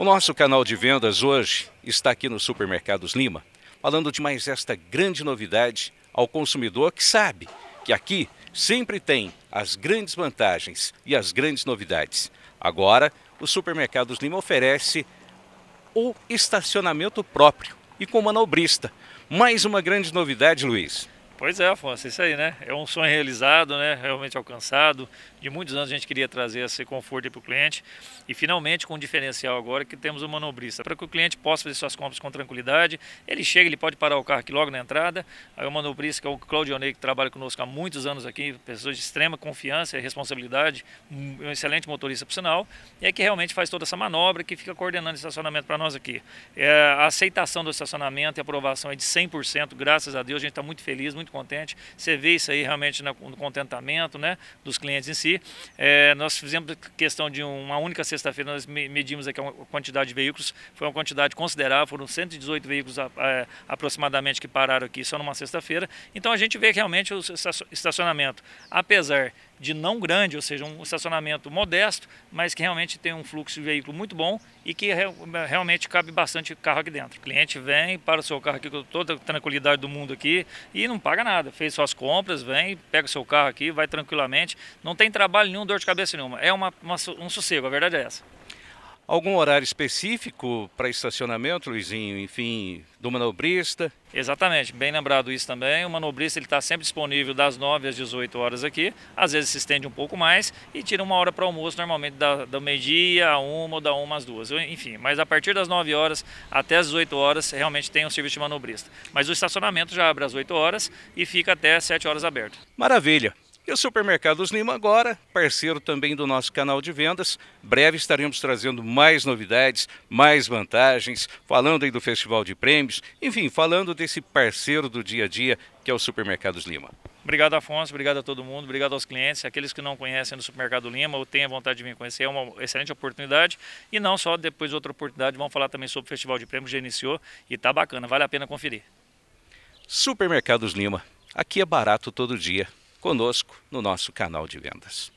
O nosso canal de vendas hoje está aqui no Supermercados Lima, falando de mais esta grande novidade ao consumidor que sabe que aqui sempre tem as grandes vantagens e as grandes novidades. Agora, o Supermercados Lima oferece o estacionamento próprio e com manobrista. Mais uma grande novidade, Luiz. Pois é, Afonso, isso aí, né? É um sonho realizado, né? Realmente alcançado. De muitos anos a gente queria trazer esse conforto para o cliente. E finalmente, com o um diferencial agora, que temos o um manobrista. Para que o cliente possa fazer suas compras com tranquilidade. Ele chega, ele pode parar o carro aqui logo na entrada. Aí o manobrista, que é o Claudionei, que trabalha conosco há muitos anos aqui, pessoas de extrema confiança e responsabilidade, um excelente motorista por sinal, e é que realmente faz toda essa manobra, que fica coordenando o estacionamento para nós aqui. É, a aceitação do estacionamento e aprovação é de 100%, graças a Deus, a gente está muito feliz, muito muito contente. Você vê isso aí realmente no contentamento né, dos clientes em si. É, nós fizemos questão de uma única sexta-feira, nós medimos aqui a quantidade de veículos, foi uma quantidade considerável, foram 118 veículos a, a, aproximadamente que pararam aqui só numa sexta-feira. Então a gente vê que realmente o estacionamento, apesar de não grande, ou seja, um estacionamento modesto, mas que realmente tem um fluxo de veículo muito bom e que realmente cabe bastante carro aqui dentro. O cliente vem, para o seu carro aqui com toda a tranquilidade do mundo aqui e não paga nada. Fez suas compras, vem, pega o seu carro aqui, vai tranquilamente. Não tem trabalho nenhum, dor de cabeça nenhuma. É uma, uma um sossego, a verdade é essa algum horário específico para estacionamento, Luizinho, enfim, do manobrista? Exatamente, bem lembrado isso também. O manobrista está sempre disponível das 9 às 18 horas aqui, às vezes se estende um pouco mais e tira uma hora para almoço, normalmente da, da meio-dia a uma ou da uma às duas, enfim. Mas a partir das 9 horas até as 18 horas realmente tem um serviço de manobrista. Mas o estacionamento já abre às 8 horas e fica até 7 horas aberto. Maravilha! E o Supermercados Lima agora, parceiro também do nosso canal de vendas. Breve estaremos trazendo mais novidades, mais vantagens, falando aí do Festival de Prêmios, enfim, falando desse parceiro do dia a dia que é o Supermercados Lima. Obrigado, Afonso. Obrigado a todo mundo. Obrigado aos clientes. Aqueles que não conhecem do Supermercado Lima ou tenham vontade de vir conhecer, é uma excelente oportunidade. E não só depois de outra oportunidade, vamos falar também sobre o Festival de Prêmios, já iniciou e está bacana. Vale a pena conferir. Supermercados Lima. Aqui é barato todo dia conosco no nosso canal de vendas.